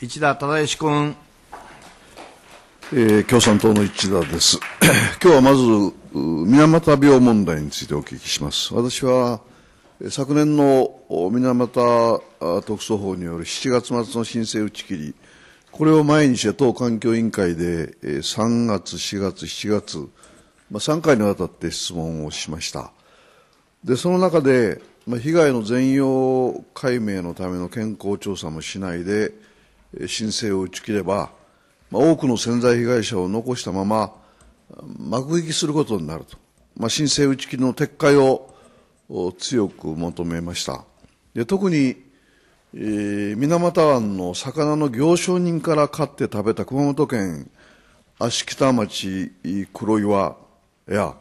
一田忠義君。えー、共産党の一田です。今日はまず、水俣病問題についてお聞きします。私は、昨年の水俣特措法による7月末の申請打ち切り、これを前にして党環境委員会で3月、4月、7月、まあ、3回にわたって質問をしました。で、その中で、まあ、被害の全容解明のための健康調査もしないで、申請を打ち切れば、まあ、多くの潜在被害者を残したまま、幕引きすることになると、まあ、申請打ち切りの撤回を強く求めました。で特に、えー、水俣湾の魚の行商人から飼って食べた熊本県芦北町黒岩や、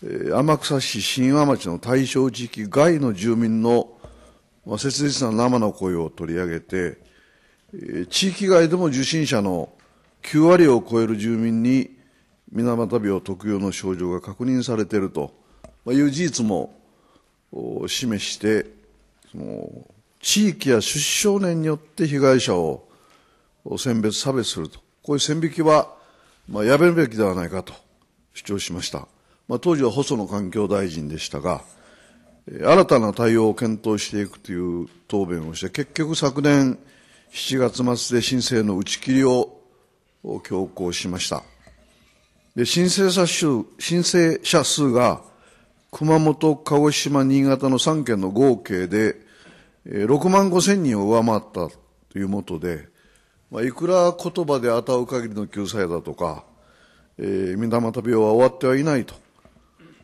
天草市新和町の対象地域外の住民の切実な生の声を取り上げて、地域外でも受診者の9割を超える住民に水俣病特有の症状が確認されているという事実も示して、その地域や出生年によって被害者を選別差別すると、こういう線引きは、まあ、やめるべきではないかと主張しました。まあ、当時は細野環境大臣でしたが、新たな対応を検討していくという答弁をして、結局昨年7月末で申請の打ち切りを強行しました。で申請者数申請者数が熊本、鹿児島、新潟の3県の合計で6万5千人を上回ったというもとで、まあ、いくら言葉であたう限りの救済だとか、えー、水俣病は終わってはいないと。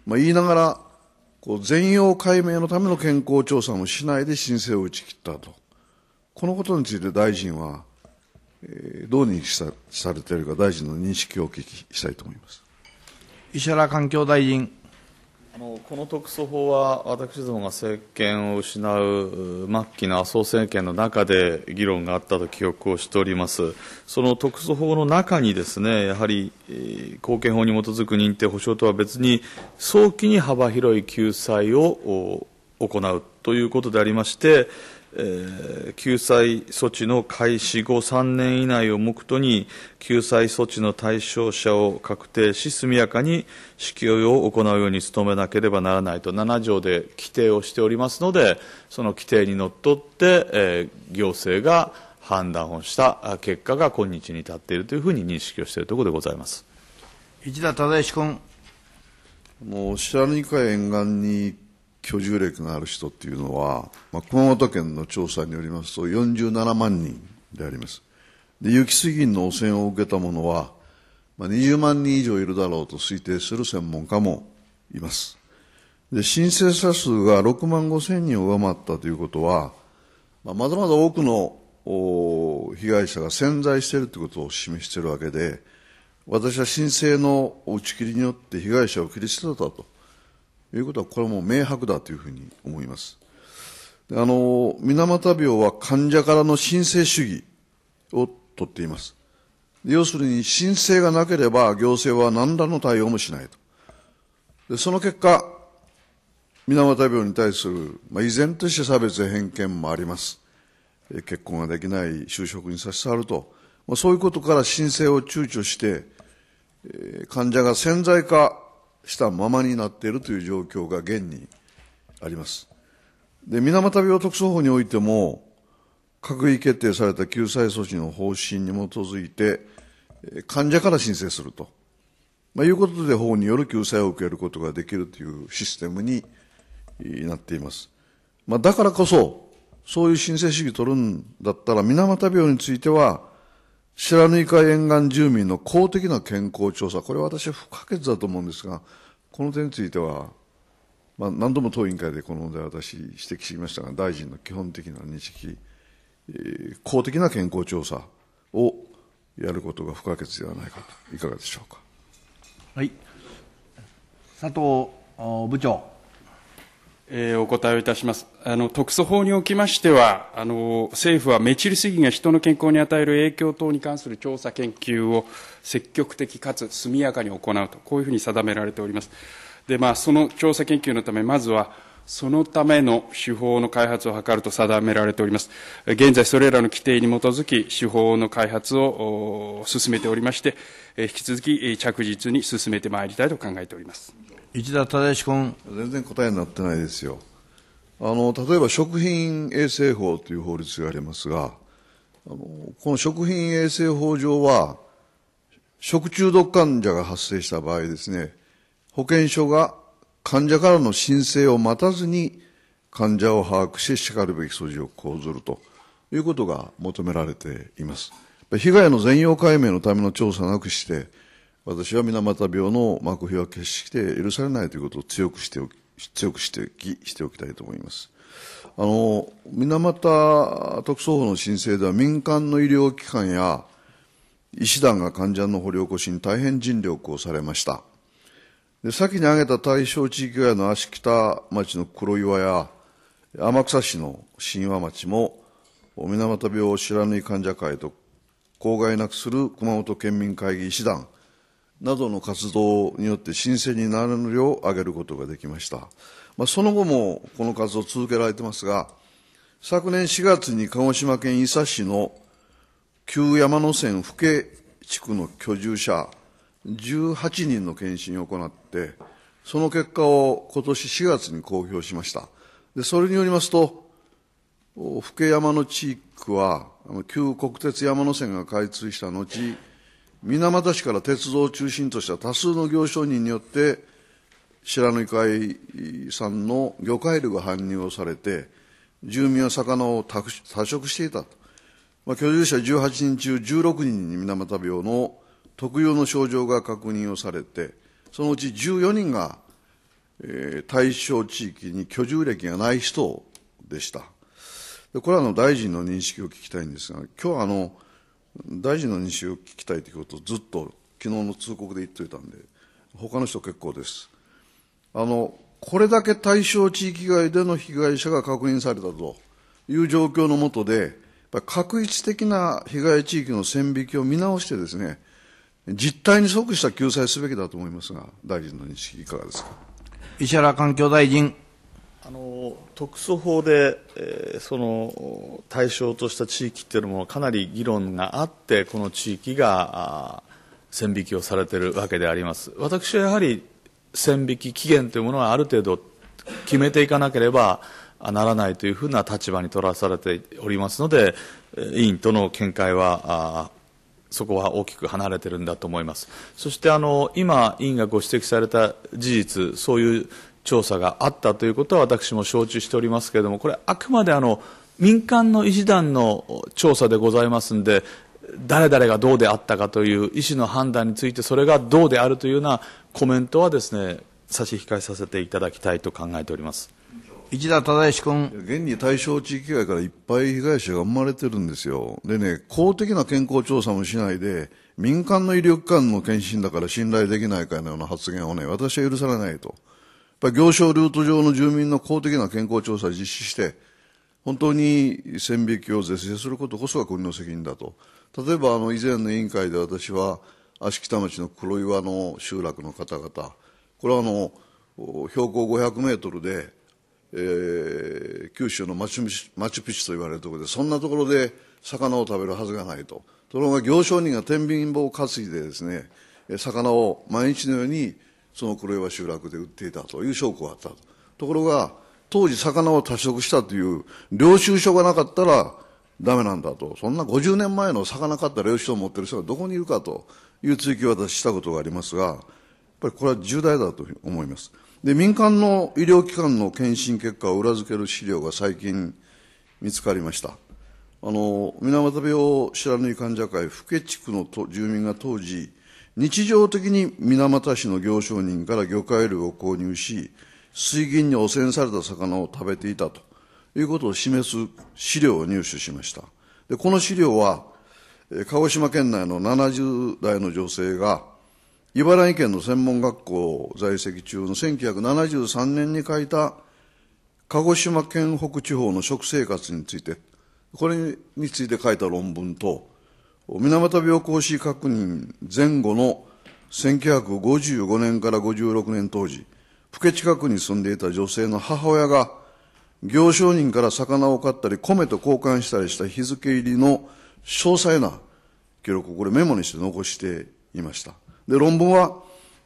まあ、言いながら、こう全容解明のための健康調査もしないで申請を打ち切ったと。このことについて大臣は、えー、どう認識されているか大臣の認識をお聞きしたいと思います。石原環境大臣。あのこの特措法は、私どもが政権を失う末期の麻生政権の中で議論があったと記憶をしております、その特措法の中にです、ね、やはり、えー、後献法に基づく認定保障とは別に、早期に幅広い救済を行うということでありまして、えー、救済措置の開始後3年以内を目途に、救済措置の対象者を確定し、速やかに支給を行うように努めなければならないと、7条で規定をしておりますので、その規定にのっとって、えー、行政が判断をした結果が今日に至っているというふうに認識をしているところでございます。市田忠君もうるにか沿岸に居住歴がある人っていうのは、まあ、熊本県の調査によりますと47万人でありますで雪機水銀の汚染を受けた者は、まあ、20万人以上いるだろうと推定する専門家もいますで申請者数が6万5千人を上回ったということは、まあ、まだまだ多くの被害者が潜在しているということを示しているわけで私は申請の打ち切りによって被害者を切り捨てたということは、これも明白だというふうに思います。あの、水俣病は患者からの申請主義をとっています。要するに、申請がなければ行政は何らの対応もしないと。でその結果、水俣病に対する、まあ、依然として差別や偏見もあります。結婚ができない、就職に差し障ると、まあ、そういうことから申請を躊躇して、患者が潜在化したままになっているという状況が現にあります。で、水俣病特措法においても、閣議決定された救済措置の方針に基づいて、患者から申請すると、まあ、いうことで法による救済を受けることができるというシステムになっています。まあ、だからこそ、そういう申請主義取るんだったら、水俣病については、白縫川沿岸住民の公的な健康調査、これは私は不可欠だと思うんですが、この点については、まあ、何度も当委員会でこの問題私、指摘しましたが、大臣の基本的な認識、公的な健康調査をやることが不可欠ではないかと、いかがでしょうか。はい、佐藤部長。えー、お答えをいたします。あの、特措法におきましては、あの、政府はメチル水銀が人の健康に与える影響等に関する調査研究を積極的かつ速やかに行うと、こういうふうに定められております。で、まあ、その調査研究のため、まずは、そのための手法の開発を図ると定められております。現在、それらの規定に基づき、手法の開発を進めておりまして、引き続き着実に進めてまいりたいと考えております。田忠君。全然答えになってないですよ。あの、例えば食品衛生法という法律がありますが、あのこの食品衛生法上は、食中毒患者が発生した場合ですね、保健所が患者からの申請を待たずに患者を把握し、しかるべき措置を講ずるということが求められています。被害の全容解明のための調査なくして、私は水俣病の幕府は決して許されないということを強くしておき強く指摘しておきたいと思います。あの水俣特措法の申請では民間の医療機関や医師団が患者の掘り起こしに大変尽力をされましたで先に挙げた対象地域外の芦北町の黒岩や天草市の神和町も水俣病を知らぬ患者会と公害なくする熊本県民会議医師団などの活動によって申請になる量を上げることができました。まあ、その後もこの活動を続けられてますが、昨年4月に鹿児島県伊佐市の旧山野線府家地区の居住者18人の検診を行って、その結果を今年4月に公表しました。でそれによりますと、府家山の地域は、旧国鉄山野線が開通した後、水俣市から鉄道を中心とした多数の行商人によって白抜海産の魚介類が搬入をされて住民は魚を多食していたと、まあ、居住者18人中16人に水俣病の特有の症状が確認をされてそのうち14人が、えー、対象地域に居住歴がない人でしたでこれはあの大臣の認識を聞きたいんですが今日はあの大臣の認識を聞きたいということをずっと昨日の通告で言っておいたんで、他の人結構です。あの、これだけ対象地域外での被害者が確認されたという状況の下で、確一的な被害地域の線引きを見直してですね、実態に即した救済すべきだと思いますが、大臣の認識いかがですか。石原環境大臣。あの特措法で、えー、その対象とした地域というのもかなり議論があってこの地域が線引きをされているわけであります私はやはり線引き期限というものはある程度決めていかなければならないというふうな立場に取らされておりますので委員との見解はそこは大きく離れているんだと思いますそしてあの今委員がご指摘された事実そういう調査があったということは私も承知しておりますけれども、これ、あくまであの民間の医師団の調査でございますんで、誰々がどうであったかという医師の判断について、それがどうであるというようなコメントはですね、差し控えさせていただきたいと考えております。一田忠義君現に対象地域外からいっぱい被害者が生まれてるんですよ。でね、公的な健康調査もしないで、民間の医療機関の検診だから信頼できないかのような発言をね、私は許されないと。ぱり行商ルート上の住民の公的な健康調査を実施して、本当に線引きを是正することこそが国の責任だと。例えば、あの、以前の委員会で私は、芦北町の黒岩の集落の方々、これはあの、標高500メートルで、えー、九州のマチマチュピチュと言われるところで、そんなところで魚を食べるはずがないと。ところが行商人が天秤棒を担いでですね、魚を毎日のようにその黒岩集落で売っていたという証拠があったと。ところが、当時魚を多食したという領収書がなかったらダメなんだと。そんな50年前の魚買った領収書を持ってる人がどこにいるかという追及を私したことがありますが、やっぱりこれは重大だと思います。で、民間の医療機関の検診結果を裏付ける資料が最近見つかりました。あの、水俣病知らぬい患者会、福家地区の住民が当時、日常的に水俣市の行商人から魚介類を購入し、水銀に汚染された魚を食べていたということを示す資料を入手しました。でこの資料は、鹿児島県内の70代の女性が、茨城県の専門学校在籍中の1973年に書いた鹿児島県北地方の食生活について、これについて書いた論文と、水俣病行使確認前後の1955年から56年当時、府家近くに住んでいた女性の母親が、行商人から魚を買ったり、米と交換したりした日付入りの詳細な記録をこれメモにして残していました。で、論文は、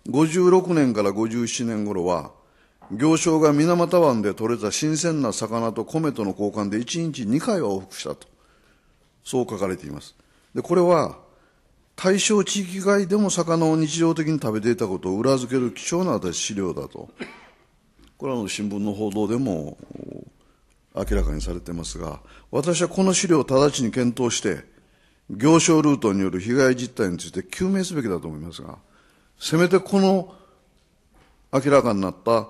56年から57年頃は、行商が水俣湾で取れた新鮮な魚と米との交換で1日2回は往復したと、そう書かれています。でこれは対象地域外でも魚を日常的に食べていたことを裏付ける貴重な私資料だとこれは新聞の報道でも明らかにされてますが私はこの資料を直ちに検討して行商ルートによる被害実態について究明すべきだと思いますがせめてこの明らかになった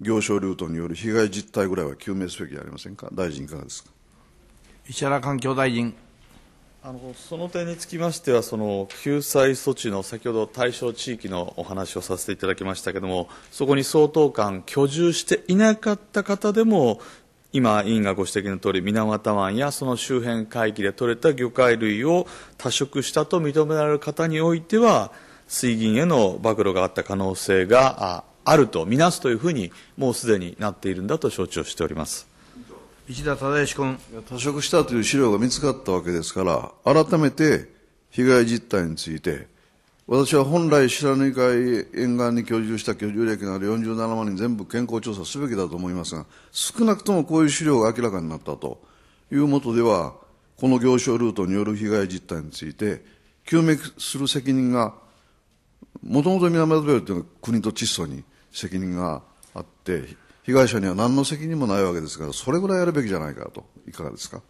行商ルートによる被害実態ぐらいは究明すべきじゃありませんか大臣いかがですか石原環境大臣あのその点につきましては、その救済措置の先ほど対象地域のお話をさせていただきましたけれども、そこに相当間居住していなかった方でも、今、委員がご指摘のとおり、水俣湾やその周辺海域で取れた魚介類を多食したと認められる方においては、水銀への暴露があった可能性があるとみなすというふうに、もうすでになっているんだと承知をしております。石田忠義君。多職したという資料が見つかったわけですから、改めて被害実態について、私は本来、白縫海沿岸に居住した居住歴のある47万人全部健康調査すべきだと思いますが、少なくともこういう資料が明らかになったというもとでは、この行商ルートによる被害実態について、究明する責任が、もともと南アフリカというのは国と窒素に責任があって、被害者には何の責任もないわけですから、それぐらいやるべきじゃないかと、いかがですか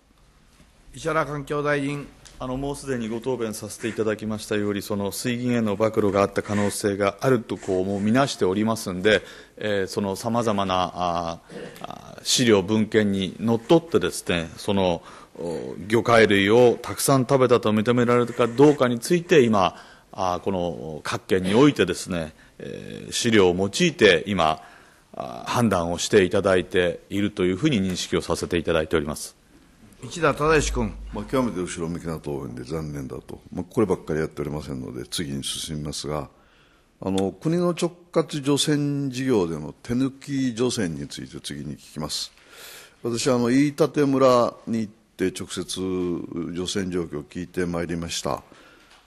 石原環境大臣。あのもうすでにご答弁させていただきましたより、その水銀への暴露があった可能性があるとこうもう見なしておりますんで、えー、そのさまざまなあ資料、文献にのっとってですね、その魚介類をたくさん食べたと認められるかどうかについて、今、あこの各県においてですね、えー、資料を用いて今、判断をしていただいているというふうに認識をさせていただいております一田忠志君、まあ、極めて後ろ向きな答弁で残念だと、まあ、こればっかりやっておりませんので、次に進みますが、あの国の直轄除染事業での手抜き除染について、次に聞きます。私あの飯舘村に行って直接除染状況を聞いてまいりました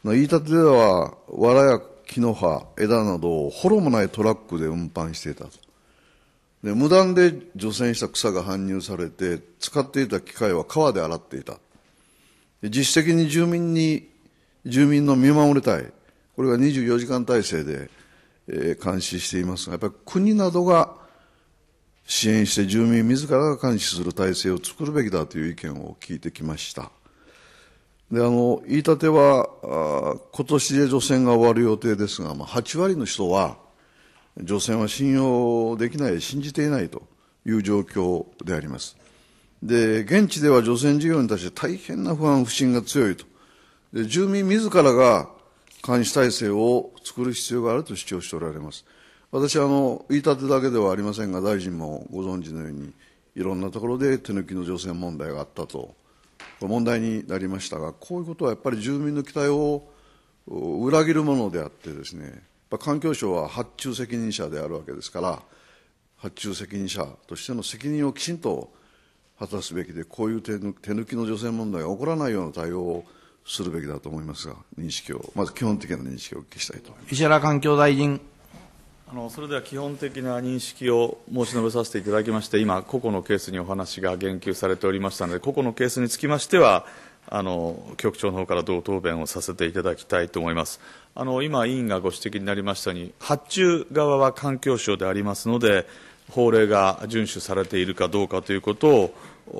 飯舘では藁や木の葉枝などをほろもないトラックで運搬していたとで無断で除染した草が搬入されて使っていた機械は川で洗っていた自主的に住民に住民の見守り隊これが24時間体制で、えー、監視していますがやっぱり国などが支援して住民自らが監視する体制を作るべきだという意見を聞いてきましたであの飯舘はあ今年で除染が終わる予定ですが、まあ、8割の人は女性は信用できない、信じていないという状況であります。で、現地では除染事業に対して大変な不安、不信が強いと。で、住民自らが監視体制を作る必要があると主張しておられます。私はあの言い立てだけではありませんが、大臣もご存知のように、いろんなところで手抜きの除染問題があったと、問題になりましたが、こういうことはやっぱり住民の期待を裏切るものであってですね、まあ、環境省は発注責任者であるわけですから、発注責任者としての責任をきちんと果たすべきで、こういう手抜きの女性問題が起こらないような対応をするべきだと思いますが、認識を、まず基本的な認識をお聞きしたいと思います石原環境大臣。あのそれでは基本的な認識を申し述べさせていただきまして、今、個々のケースにお話が言及されておりましたので、個々のケースにつきましては、あの局長の方から同答弁をさせていただきたいと思います。あの今、委員がご指摘になりましたように、発注側は環境省でありますので、法令が遵守されているかどうかということを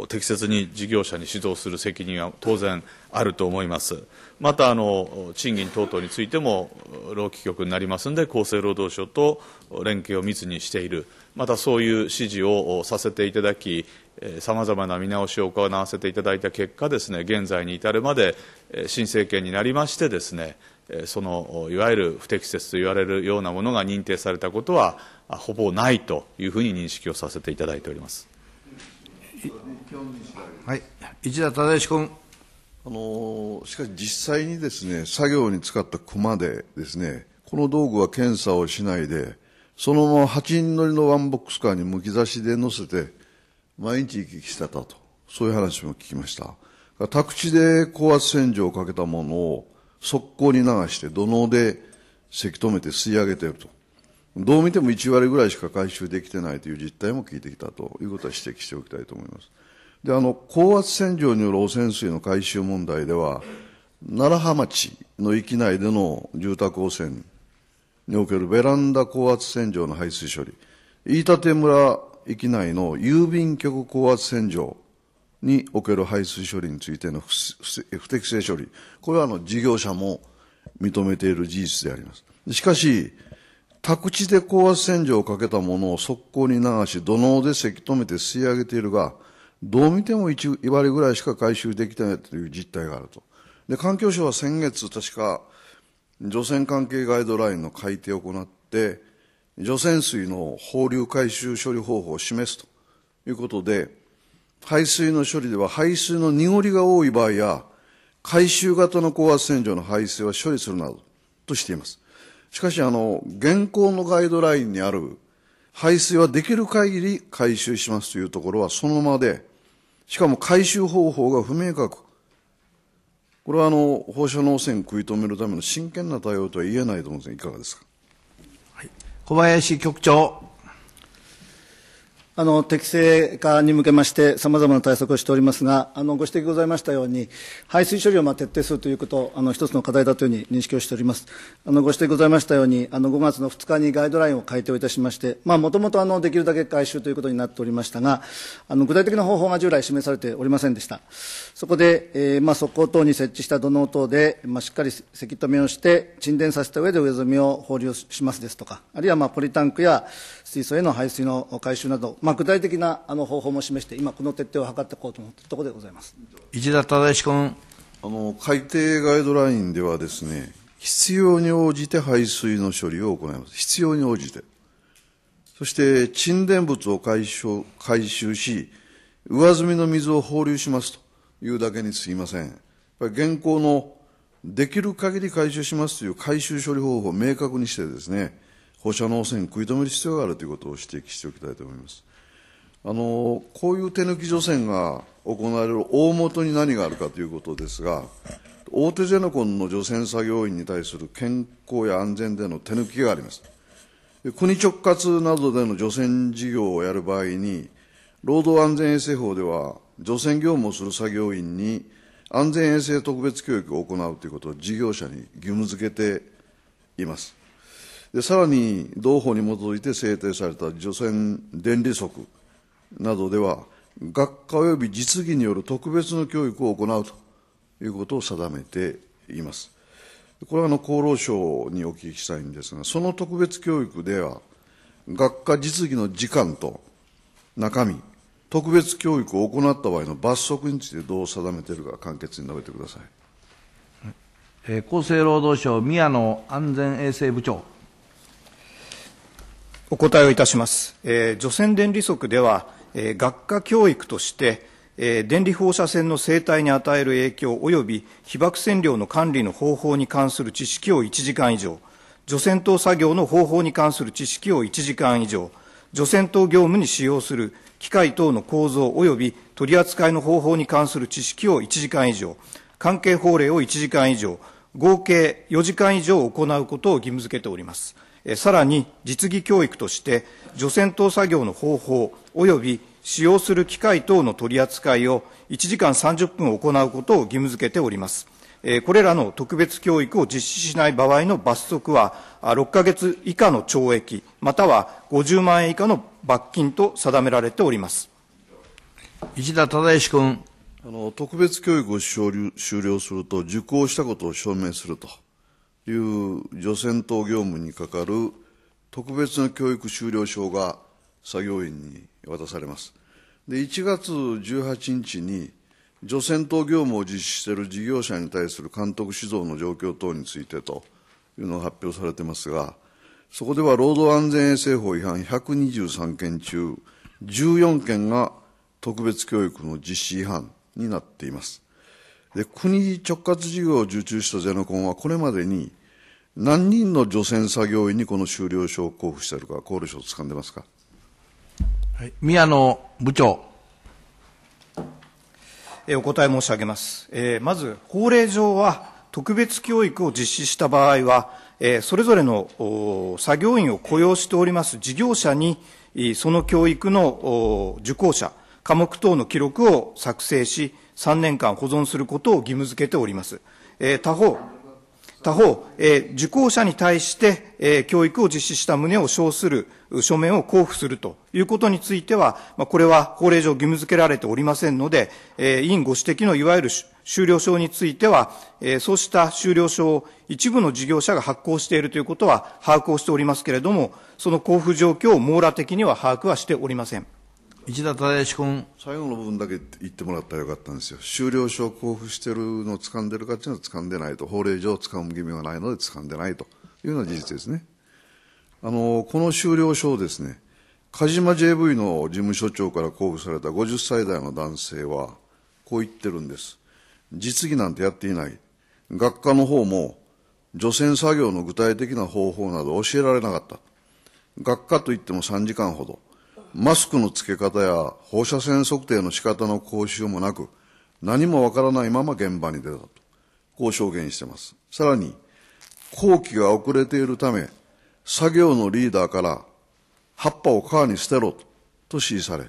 適切に事業者に指導する責任は当然あると思います。またあの賃金等々についても労基局になりますので厚生労働省と連携を密にしているまたそういう指示をさせていただきさまざまな見直しを行わせていただいた結果ですね現在に至るまで新政権になりましてですねそのいわゆる不適切と言われるようなものが認定されたことはほぼないというふうに認識をさせていただいております。はい、一田忠義君。あのしかし実際にですね、作業に使った熊でですね、この道具は検査をしないで、そのまま8人乗りのワンボックスカーにむき出しで乗せて、毎日行き来してたと。そういう話も聞きました。宅地で高圧洗浄をかけたものを側溝に流して土のでせき止めて吸い上げてると。どう見ても1割ぐらいしか回収できてないという実態も聞いてきたということは指摘しておきたいと思います。で、あの、高圧洗浄による汚染水の回収問題では、楢葉町の域内での住宅汚染におけるベランダ高圧洗浄の排水処理、飯舘村域内の郵便局高圧洗浄における排水処理についての不適正処理、これはあの事業者も認めている事実であります。しかし、宅地で高圧洗浄をかけたものを側溝に流し、土のうでせき止めて吸い上げているが、どう見ても1割ぐらいしか回収できてないという実態があると。で、環境省は先月、確か、除染関係ガイドラインの改定を行って、除染水の放流回収処理方法を示すということで、排水の処理では排水の濁りが多い場合や、回収型の高圧洗浄の排水は処理するなどとしています。しかし、あの、現行のガイドラインにある、排水はできる限り回収しますというところはそのままで、しかも回収方法が不明確。これはあの放射能汚染食い止めるための真剣な対応とは言えないと思うんですが、いかがですか、はい、小林局長。あの適正化に向けまして、さまざまな対策をしておりますが、あのご指摘ございましたように、排水処理をまあ徹底するということ、あの一つの課題だというふうに認識をしております。あのご指摘ございましたように、あの5月の2日にガイドラインを改定をいたしまして、もともとできるだけ回収ということになっておりましたが、あの具体的な方法が従来示されておりませんでした。そこで、えー、まあ、速攻等に設置した土のう等で、まあ、しっかりせき止めをして、沈殿させた上で上積みを放流しますですとか、あるいはまあポリタンクや水素への排水の回収など、まあ、具体的なあの方法も示して、今、この徹底を図っていこうと思っているところでございます石田忠一君あの。海底ガイドラインではですね、必要に応じて排水の処理を行います。必要に応じて。そして、沈殿物を回収回収し、上積みの水を放流しますというだけにすぎません。やっぱり現行のできる限り回収しますという回収処理方法を明確にしてですね、放射能汚染食い止める必要があるということを指摘しておきたいと思います。あのこういう手抜き除染が行われる大元に何があるかということですが、大手ゼネコンの除染作業員に対する健康や安全での手抜きがあります。国直轄などでの除染事業をやる場合に、労働安全衛生法では、除染業務をする作業員に安全衛生特別教育を行うということを事業者に義務付けています。でさらに同法に基づいて制定された除染電離則などでは、学科及び実技による特別の教育を行うということを定めています。これはあの厚労省にお聞きしたいんですが、その特別教育では、学科実技の時間と中身、特別教育を行った場合の罰則についてどう定めているか、簡潔に述べてください。厚生労働省宮野安全衛生部長。お答えをいたします。えー、除染電離則では、えー、学科教育として、えー、電離放射線の生態に与える影響及び被爆線量の管理の方法に関する知識を1時間以上、除染灯作業の方法に関する知識を1時間以上、除染灯業務に使用する機械等の構造及び取り扱いの方法に関する知識を1時間以上、関係法令を1時間以上、合計4時間以上行うことを義務付けております。さらに実技教育として除染等作業の方法及び使用する機械等の取り扱いを1時間30分行うことを義務付けております。これらの特別教育を実施しない場合の罰則は、6ヶ月以下の懲役、または50万円以下の罰金と定められております。石田忠義君。あの特別教育を終了すると、受講したことを証明すると。いう除染等業務にかかる特別な教育修了証が作業員に渡されます。で1月18日に除染等業務を実施している事業者に対する監督指導の状況等についてというのが発表されていますが、そこでは労働安全衛生法違反123件中、14件が特別教育の実施違反になっています。で国直轄事業を受注したゼノコンは、これまでに何人の除染作業員にこの終了証を交付しているか、厚労省、掴んでますか、はい、宮野部長。えお答え申し上げます。えー、まず、法令上は、特別教育を実施した場合は、えー、それぞれの作業員を雇用しております事業者に、その教育の受講者、科目等の記録を作成し、3年間保存することを義務付けております。えー、他方、他方、えー、受講者に対して、えー、教育を実施した旨を称する書面を交付するということについては、まあ、これは法令上義務付けられておりませんので、えー、委員ご指摘のいわゆる修了証については、えー、そうした修了証を一部の事業者が発行しているということは把握をしておりますけれども、その交付状況を網羅的には把握はしておりません。石田忠義君。最後の部分だけ言ってもらったらよかったんですよ。終了証を交付しているのを掴んでるかっていうのは掴んでないと。法令上掴む義務がないので掴んでないというのは事実ですね。あの、この終了証ですね、鹿島 JV の事務所長から交付された50歳代の男性は、こう言ってるんです。実技なんてやっていない。学科の方も、除染作業の具体的な方法など教えられなかった。学科といっても3時間ほど。マスクの付け方や放射線測定の仕方の講習もなく、何もわからないまま現場に出たと、こう証言しています。さらに、工期が遅れているため、作業のリーダーから葉っぱを川に捨てろとと指示され、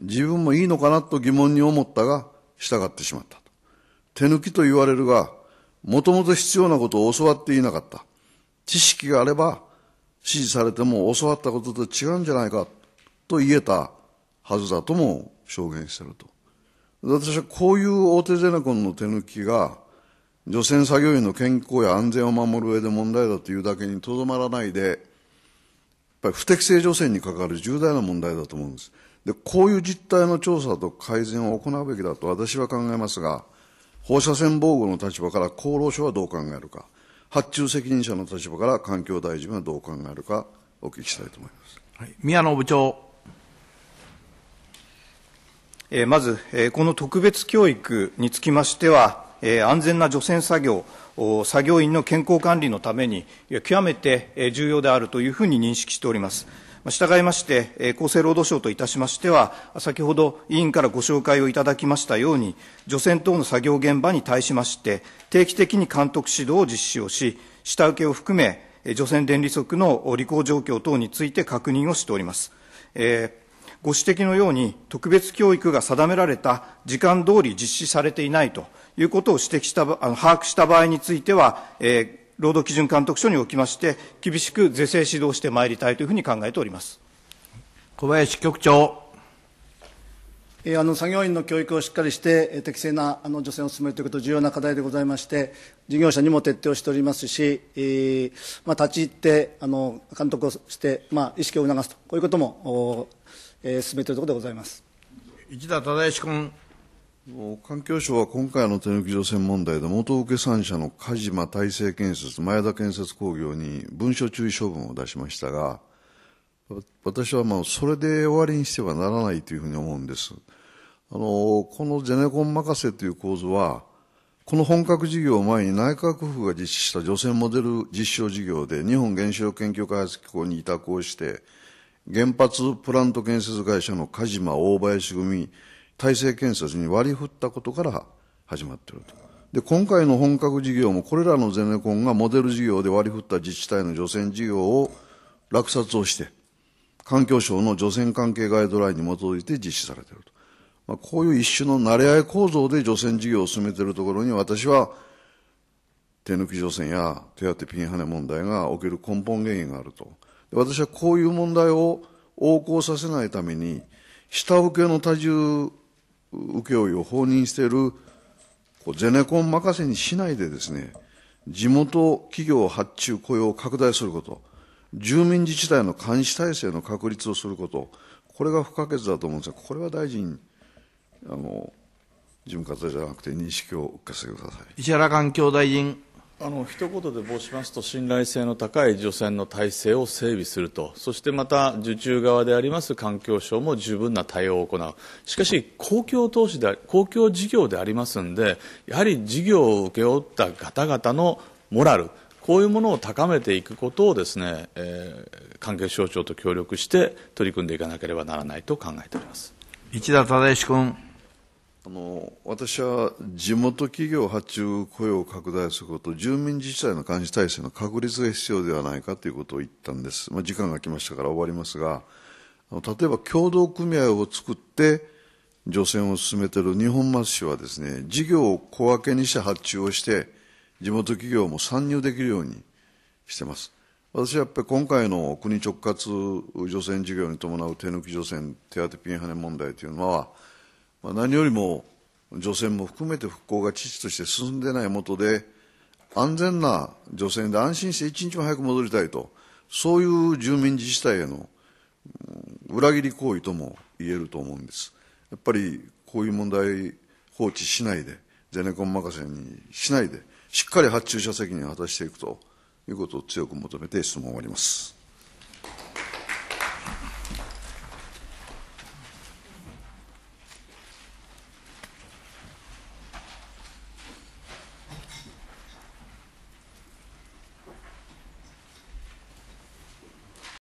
自分もいいのかなと疑問に思ったが、従ってしまったと。手抜きと言われるが、もともと必要なことを教わっていなかった。知識があれば、指示されても教わったことと違うんじゃないかと言えたはずだとも証言していると。私はこういう大手ゼネコンの手抜きが、除染作業員の健康や安全を守る上で問題だというだけにとどまらないで、やっぱり不適正除染に関わる重大な問題だと思うんです。で、こういう実態の調査と改善を行うべきだと私は考えますが、放射線防護の立場から厚労省はどう考えるか、発注責任者の立場から環境大臣はどう考えるか、お聞きしたいと思います。はい、宮野部長。まず、この特別教育につきましては、安全な除染作業、作業員の健康管理のために、極めて重要であるというふうに認識しております。従いまして、厚生労働省といたしましては、先ほど委員からご紹介をいただきましたように、除染等の作業現場に対しまして、定期的に監督指導を実施をし、下請けを含め、除染電離則の履行状況等について確認をしております。えーご指摘のように、特別教育が定められた時間通り実施されていないということを指摘した、あの把握した場合については、えー、労働基準監督署におきまして、厳しく是正指導してまいりたいというふうに考えております小林局長。あの作業員の教育をしっかりして、適正なあの助成を進めるということ、重要な課題でございまして、事業者にも徹底をしておりますし、えー、まあ、立ち入ってあの監督をして、まあ、意識を促すと、こういうこともえー、進めているところでございます。市田忠之君環境省は今回の手抜き除染問題で元請け3社の鹿島大成建設前田建設工業に文書注意処分を出しましたが私はまあそれで終わりにしてはならないというふうに思うんですあのこのゼネコン任せという構図はこの本格事業を前に内閣府が実施した除染モデル実証事業で日本原子力研究開発機構に委託をして原発プラント建設会社の鹿島大林組体制建設に割り振ったことから始まっていると。で、今回の本格事業もこれらのゼネコンがモデル事業で割り振った自治体の除染事業を落札をして、環境省の除染関係ガイドラインに基づいて実施されていると。まあ、こういう一種の慣れ合い構造で除染事業を進めているところに私は手抜き除染や手当ピンハネ問題が起きる根本原因があると私はこういう問題を横行させないために、下請けの多重請負を放任しているゼネコン任せにしないでですね、地元企業発注雇用を拡大すること、住民自治体の監視体制の確立をすること、これが不可欠だと思うんですが、これは大臣、あの、事務方じゃなくて認識をお聞かせください。石原環境大臣。あの一言で申しますと、信頼性の高い除染の体制を整備すると、そしてまた受注側であります環境省も十分な対応を行う、しかし公共投資で、公共事業でありますんで、やはり事業を請け負った方々のモラル、こういうものを高めていくことをですね、えー、関係省庁と協力して取り組んでいかなければならないと考えております。市田忠君あの私は地元企業発注雇用を拡大すること、住民自治体の監視体制の確立が必要ではないかということを言ったんです、まあ、時間が来ましたから終わりますが、あの例えば共同組合を作って、除染を進めている日本松市はです、ね、事業を小分けにして発注をして、地元企業も参入できるようにしてます。私はやっぱり今回の国直轄除染事業に伴う手抜き除染手当ピンハネ問題というのは、まあ、何よりも除染も含めて復興が遅々として進んでないもとで、安全な除染で安心して一日も早く戻りたいと、そういう住民自治体への裏切り行為とも言えると思うんです。やっぱりこういう問題放置しないで、ゼネコン任せにしないで、しっかり発注者責任を果たしていくということを強く求めて質問を終わります。